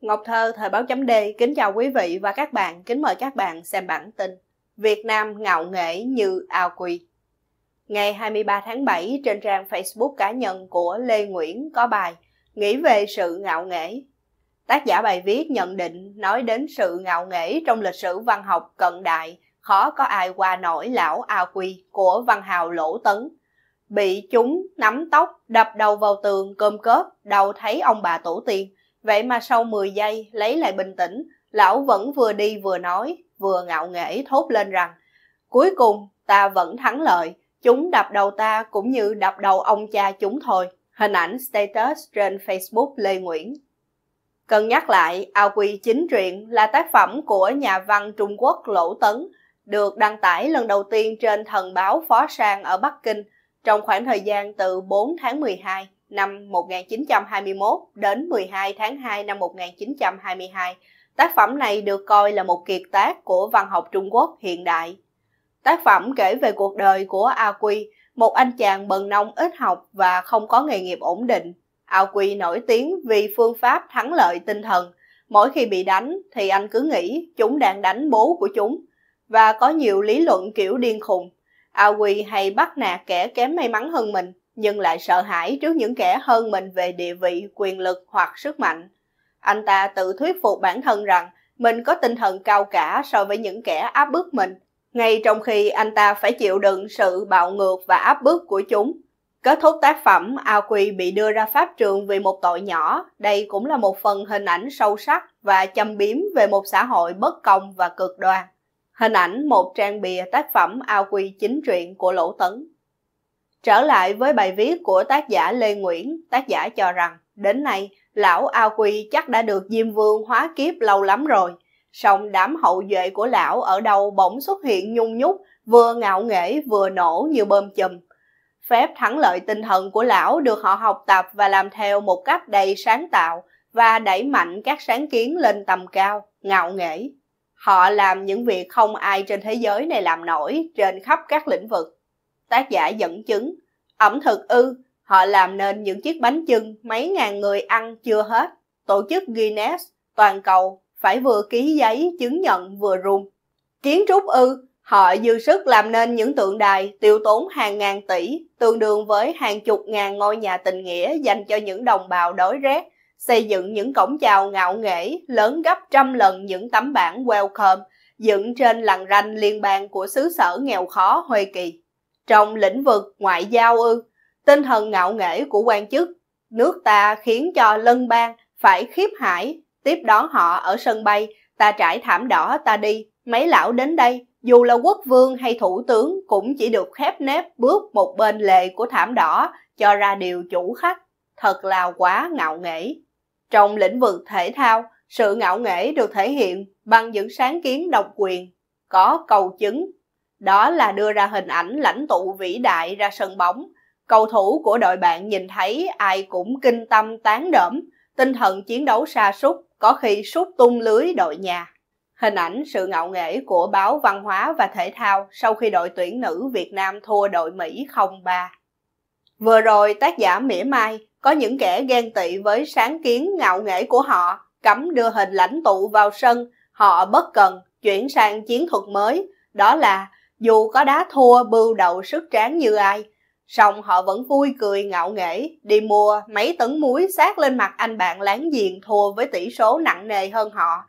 Ngọc Thơ, Thời báo chấm D, kính chào quý vị và các bạn, kính mời các bạn xem bản tin Việt Nam ngạo nghễ như ao quỳ. Ngày 23 tháng 7, trên trang Facebook cá nhân của Lê Nguyễn có bài Nghĩ về sự ngạo nghễ. Tác giả bài viết nhận định nói đến sự ngạo nghễ trong lịch sử văn học cận đại, khó có ai qua nổi lão ao quỳ của văn hào Lỗ Tấn. Bị chúng nắm tóc, đập đầu vào tường cơm cớp, đầu thấy ông bà tổ tiên – Vậy mà sau 10 giây lấy lại bình tĩnh, lão vẫn vừa đi vừa nói, vừa ngạo nghễ thốt lên rằng Cuối cùng ta vẫn thắng lợi, chúng đập đầu ta cũng như đập đầu ông cha chúng thôi. Hình ảnh status trên Facebook Lê Nguyễn Cần nhắc lại, ao Quy Chính Truyện là tác phẩm của nhà văn Trung Quốc Lỗ Tấn, được đăng tải lần đầu tiên trên thần báo Phó Sang ở Bắc Kinh trong khoảng thời gian từ 4 tháng 12 năm 1921 đến 12 tháng 2 năm 1922. Tác phẩm này được coi là một kiệt tác của văn học Trung Quốc hiện đại. Tác phẩm kể về cuộc đời của A Quy, một anh chàng bần nông ít học và không có nghề nghiệp ổn định. A Quy nổi tiếng vì phương pháp thắng lợi tinh thần. Mỗi khi bị đánh thì anh cứ nghĩ chúng đang đánh bố của chúng và có nhiều lý luận kiểu điên khùng. A Quy hay bắt nạt kẻ kém may mắn hơn mình nhưng lại sợ hãi trước những kẻ hơn mình về địa vị, quyền lực hoặc sức mạnh. Anh ta tự thuyết phục bản thân rằng mình có tinh thần cao cả so với những kẻ áp bức mình, ngay trong khi anh ta phải chịu đựng sự bạo ngược và áp bức của chúng. Kết thúc tác phẩm, A Quy bị đưa ra pháp trường vì một tội nhỏ. Đây cũng là một phần hình ảnh sâu sắc và châm biếm về một xã hội bất công và cực đoan. Hình ảnh một trang bìa tác phẩm A Quy chính truyện của Lỗ Tấn. Trở lại với bài viết của tác giả Lê Nguyễn, tác giả cho rằng đến nay lão A Quy chắc đã được Diêm Vương hóa kiếp lâu lắm rồi. Song đám hậu duệ của lão ở đâu bỗng xuất hiện nhung nhúc, vừa ngạo nghễ vừa nổ như bơm chùm. Phép thắng lợi tinh thần của lão được họ học tập và làm theo một cách đầy sáng tạo và đẩy mạnh các sáng kiến lên tầm cao, ngạo nghễ. Họ làm những việc không ai trên thế giới này làm nổi trên khắp các lĩnh vực tác giả dẫn chứng. Ẩm thực ư, họ làm nên những chiếc bánh chưng mấy ngàn người ăn chưa hết. Tổ chức Guinness, toàn cầu, phải vừa ký giấy chứng nhận vừa run. Kiến trúc ư, họ dư sức làm nên những tượng đài tiêu tốn hàng ngàn tỷ, tương đương với hàng chục ngàn ngôi nhà tình nghĩa dành cho những đồng bào đói rét, xây dựng những cổng chào ngạo nghễ lớn gấp trăm lần những tấm bảng welcome dựng trên lằn ranh liên bang của xứ sở nghèo khó Hoa Kỳ. Trong lĩnh vực ngoại giao ư, tinh thần ngạo nghễ của quan chức nước ta khiến cho lân bang phải khiếp hải, tiếp đón họ ở sân bay, ta trải thảm đỏ ta đi, mấy lão đến đây, dù là quốc vương hay thủ tướng cũng chỉ được khép nép bước một bên lề của thảm đỏ cho ra điều chủ khách, thật là quá ngạo nghễ. Trong lĩnh vực thể thao, sự ngạo nghễ được thể hiện bằng những sáng kiến độc quyền, có cầu chứng đó là đưa ra hình ảnh lãnh tụ vĩ đại ra sân bóng. Cầu thủ của đội bạn nhìn thấy ai cũng kinh tâm tán đỡm, tinh thần chiến đấu sa sút, có khi sút tung lưới đội nhà. Hình ảnh sự ngạo nghễ của báo Văn hóa và Thể thao sau khi đội tuyển nữ Việt Nam thua đội Mỹ 0-3. Vừa rồi tác giả mỉa mai, có những kẻ ghen tị với sáng kiến ngạo nghễ của họ, cấm đưa hình lãnh tụ vào sân, họ bất cần chuyển sang chiến thuật mới, đó là dù có đá thua bưu đầu sức tráng như ai, song họ vẫn vui cười ngạo nghễ đi mua mấy tấn muối sát lên mặt anh bạn láng giềng thua với tỷ số nặng nề hơn họ.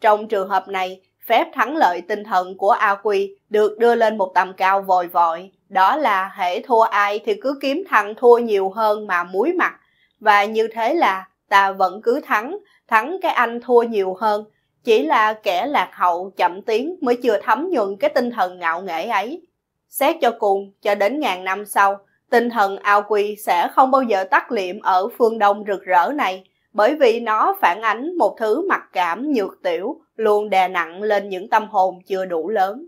Trong trường hợp này, phép thắng lợi tinh thần của A Quy được đưa lên một tầm cao vội vội. Đó là hễ thua ai thì cứ kiếm thằng thua nhiều hơn mà muối mặt. Và như thế là ta vẫn cứ thắng, thắng cái anh thua nhiều hơn chỉ là kẻ lạc hậu chậm tiến mới chưa thấm nhuận cái tinh thần ngạo nghễ ấy. Xét cho cùng, cho đến ngàn năm sau, tinh thần ao quy sẽ không bao giờ tắt liệm ở phương đông rực rỡ này, bởi vì nó phản ánh một thứ mặc cảm nhược tiểu luôn đè nặng lên những tâm hồn chưa đủ lớn.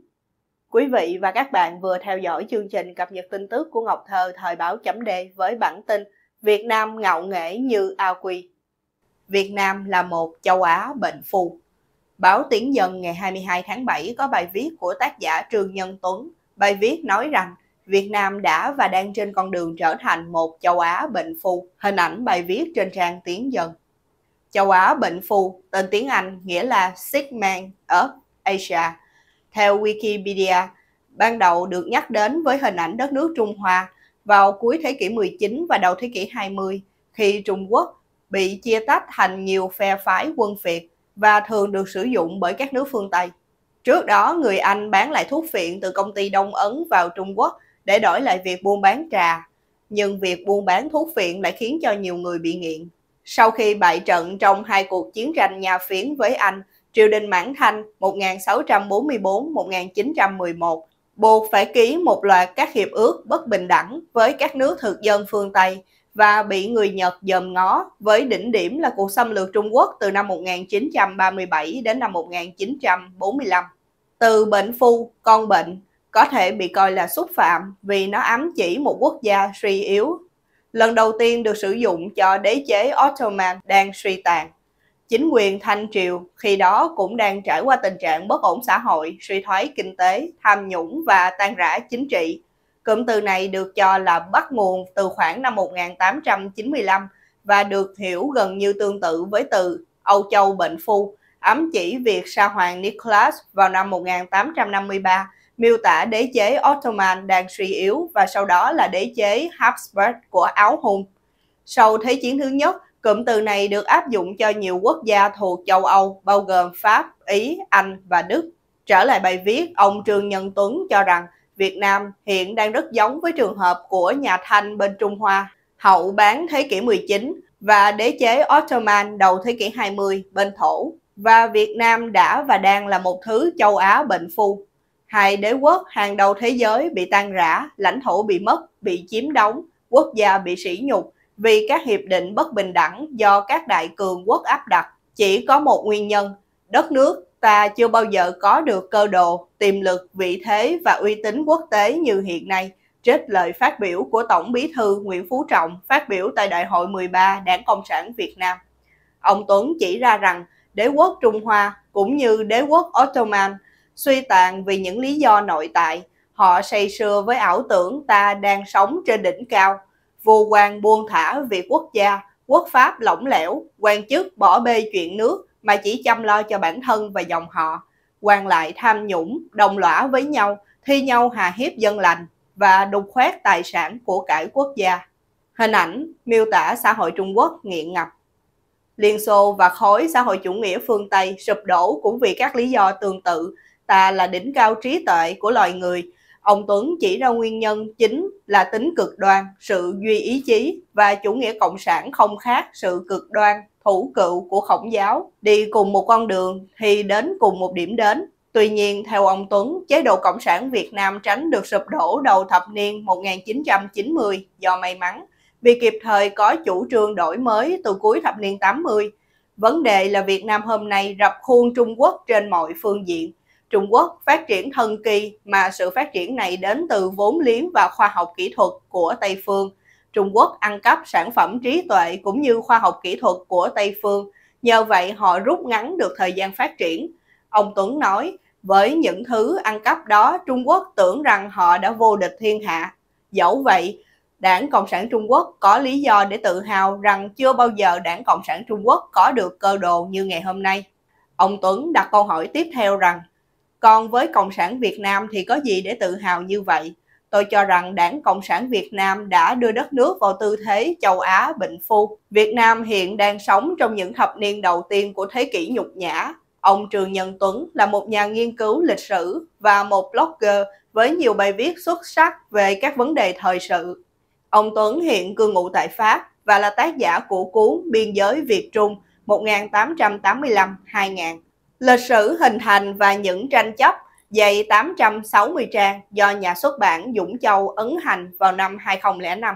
Quý vị và các bạn vừa theo dõi chương trình cập nhật tin tức của Ngọc Thơ thời báo chấm Đề với bản tin Việt Nam ngạo nghễ như ao quy. Việt Nam là một châu Á bệnh phù. Báo Tiếng Dân ngày 22 tháng 7 có bài viết của tác giả Trường Nhân Tuấn. Bài viết nói rằng Việt Nam đã và đang trên con đường trở thành một châu Á bệnh phu. Hình ảnh bài viết trên trang Tiếng Dân. Châu Á bệnh phu, tên tiếng Anh nghĩa là Sick Man of Asia. Theo Wikipedia, ban đầu được nhắc đến với hình ảnh đất nước Trung Hoa vào cuối thế kỷ 19 và đầu thế kỷ 20, khi Trung Quốc bị chia tách thành nhiều phe phái quân phiệt và thường được sử dụng bởi các nước phương Tây. Trước đó, người Anh bán lại thuốc phiện từ công ty Đông Ấn vào Trung Quốc để đổi lại việc buôn bán trà. Nhưng việc buôn bán thuốc phiện lại khiến cho nhiều người bị nghiện. Sau khi bại trận trong hai cuộc chiến tranh nhà phiến với Anh, triều đình Mãn Thanh 1644-1911 buộc phải ký một loạt các hiệp ước bất bình đẳng với các nước thực dân phương Tây – và bị người Nhật dòm ngó với đỉnh điểm là cuộc xâm lược Trung Quốc từ năm 1937 đến năm 1945. Từ bệnh phu, con bệnh có thể bị coi là xúc phạm vì nó ám chỉ một quốc gia suy yếu. Lần đầu tiên được sử dụng cho đế chế Ottoman đang suy tàn. Chính quyền Thanh Triều khi đó cũng đang trải qua tình trạng bất ổn xã hội, suy thoái kinh tế, tham nhũng và tan rã chính trị Cụm từ này được cho là bắt nguồn từ khoảng năm 1895 và được hiểu gần như tương tự với từ Âu Châu bệnh phu, ám chỉ việc sa hoàng Nicholas vào năm 1853 miêu tả đế chế Ottoman đang suy yếu và sau đó là đế chế Habsburg của Áo Hung. Sau Thế chiến thứ nhất, cụm từ này được áp dụng cho nhiều quốc gia thuộc châu Âu, bao gồm Pháp, Ý, Anh và Đức. Trở lại bài viết, ông Trương Nhân Tuấn cho rằng Việt Nam hiện đang rất giống với trường hợp của nhà Thanh bên Trung Hoa hậu bán thế kỷ 19 và đế chế Ottoman đầu thế kỷ 20 bên Thổ. Và Việt Nam đã và đang là một thứ châu Á bệnh phu. Hai đế quốc hàng đầu thế giới bị tan rã, lãnh thổ bị mất, bị chiếm đóng, quốc gia bị sỉ nhục vì các hiệp định bất bình đẳng do các đại cường quốc áp đặt. Chỉ có một nguyên nhân, đất nước ta chưa bao giờ có được cơ đồ, tiềm lực, vị thế và uy tín quốc tế như hiện nay, trích lời phát biểu của Tổng Bí thư Nguyễn Phú Trọng phát biểu tại Đại hội 13 Đảng Cộng sản Việt Nam. Ông Tuấn chỉ ra rằng đế quốc Trung Hoa cũng như đế quốc Ottoman suy tàn vì những lý do nội tại, họ say sưa với ảo tưởng ta đang sống trên đỉnh cao, vô quan buông thả việc quốc gia, quốc pháp lỏng lẻo, quan chức bỏ bê chuyện nước, mà chỉ chăm lo cho bản thân và dòng họ, quan lại tham nhũng, đồng lõa với nhau, thi nhau hà hiếp dân lành và đục khoét tài sản của cải quốc gia. Hình ảnh miêu tả xã hội Trung Quốc nghiện ngập. Liên Xô và khối xã hội chủ nghĩa phương Tây sụp đổ cũng vì các lý do tương tự, ta là đỉnh cao trí tuệ của loài người. Ông Tuấn chỉ ra nguyên nhân chính là tính cực đoan, sự duy ý chí và chủ nghĩa cộng sản không khác sự cực đoan hữu cựu của khổng giáo, đi cùng một con đường thì đến cùng một điểm đến. Tuy nhiên, theo ông Tuấn, chế độ Cộng sản Việt Nam tránh được sụp đổ đầu thập niên 1990 do may mắn, vì kịp thời có chủ trương đổi mới từ cuối thập niên 80. Vấn đề là Việt Nam hôm nay rập khuôn Trung Quốc trên mọi phương diện. Trung Quốc phát triển thần kỳ mà sự phát triển này đến từ vốn liếng và khoa học kỹ thuật của Tây Phương – Trung Quốc ăn cắp sản phẩm trí tuệ cũng như khoa học kỹ thuật của Tây phương, nhờ vậy họ rút ngắn được thời gian phát triển. Ông Tuấn nói, với những thứ ăn cắp đó, Trung Quốc tưởng rằng họ đã vô địch thiên hạ. Dẫu vậy, Đảng Cộng sản Trung Quốc có lý do để tự hào rằng chưa bao giờ Đảng Cộng sản Trung Quốc có được cơ đồ như ngày hôm nay. Ông Tuấn đặt câu hỏi tiếp theo rằng, còn với Cộng sản Việt Nam thì có gì để tự hào như vậy? tôi cho rằng Đảng Cộng sản Việt Nam đã đưa đất nước vào tư thế châu Á bệnh phu. Việt Nam hiện đang sống trong những thập niên đầu tiên của thế kỷ nhục nhã. Ông Trường Nhân Tuấn là một nhà nghiên cứu lịch sử và một blogger với nhiều bài viết xuất sắc về các vấn đề thời sự. Ông Tuấn hiện cư ngụ tại Pháp và là tác giả của cuốn Biên giới Việt Trung 1885-2000. Lịch sử hình thành và những tranh chấp dày 860 trang do nhà xuất bản Dũng Châu ấn hành vào năm 2005.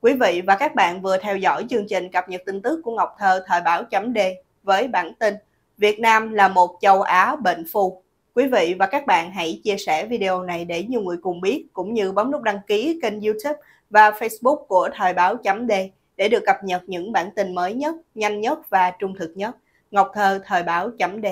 Quý vị và các bạn vừa theo dõi chương trình cập nhật tin tức của Ngọc Thơ thời báo chấm D với bản tin Việt Nam là một châu Á bệnh phù. Quý vị và các bạn hãy chia sẻ video này để nhiều người cùng biết, cũng như bấm nút đăng ký kênh YouTube và Facebook của Thời báo chấm D để được cập nhật những bản tin mới nhất, nhanh nhất và trung thực nhất. Ngọc Thơ Thời báo chấm D